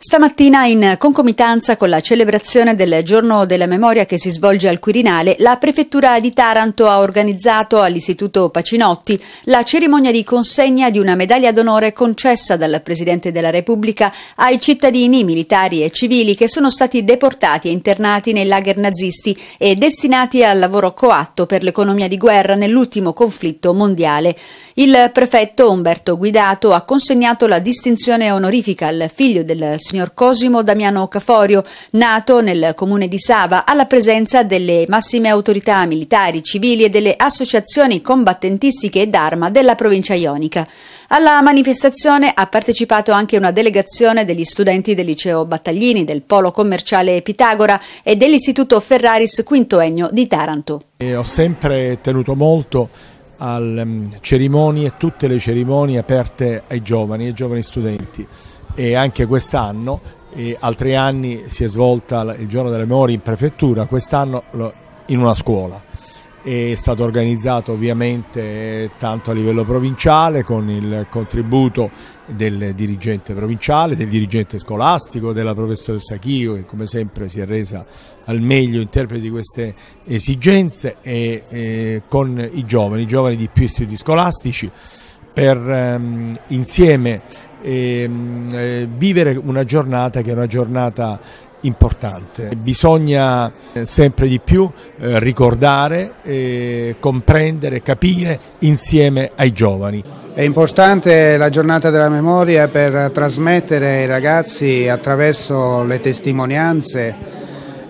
Stamattina, in concomitanza con la celebrazione del Giorno della Memoria che si svolge al Quirinale, la Prefettura di Taranto ha organizzato all'Istituto Pacinotti la cerimonia di consegna di una medaglia d'onore concessa dal Presidente della Repubblica ai cittadini, militari e civili che sono stati deportati e internati nei lager nazisti e destinati al lavoro coatto per l'economia di guerra nell'ultimo conflitto mondiale. Il prefetto Umberto Guidato ha consegnato la distinzione onorifica al figlio del signor Cosimo Damiano Caforio, nato nel comune di Sava, alla presenza delle massime autorità militari, civili e delle associazioni combattentistiche ed arma della provincia ionica. Alla manifestazione ha partecipato anche una delegazione degli studenti del liceo Battaglini, del polo commerciale Pitagora e dell'istituto Ferraris Quinto Ennio di Taranto. E ho sempre tenuto molto alle mm, cerimonie, tutte le cerimonie aperte ai giovani, ai giovani studenti e anche quest'anno e altri anni si è svolta il giorno delle memorie in prefettura, quest'anno in una scuola. È stato organizzato ovviamente tanto a livello provinciale con il contributo del dirigente provinciale, del dirigente scolastico, della professoressa Chio che come sempre si è resa al meglio interprete di queste esigenze e, e con i giovani, i giovani di più istituti scolastici per ehm, insieme e, ehm, eh, vivere una giornata che è una giornata importante. Bisogna eh, sempre di più eh, ricordare, eh, comprendere, capire insieme ai giovani. È importante la giornata della memoria per trasmettere ai ragazzi attraverso le testimonianze,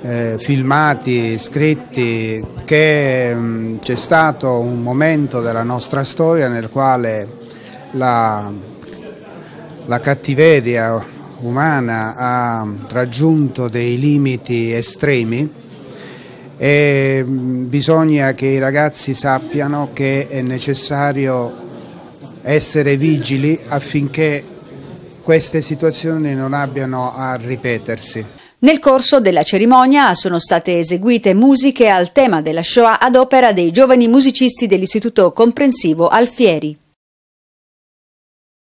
eh, filmati, scritti, che mm, c'è stato un momento della nostra storia nel quale la la cattiveria umana ha raggiunto dei limiti estremi e mm, bisogna che i ragazzi sappiano che è necessario essere vigili affinché queste situazioni non abbiano a ripetersi. Nel corso della cerimonia sono state eseguite musiche al tema della Shoah ad opera dei giovani musicisti dell'Istituto Comprensivo Alfieri.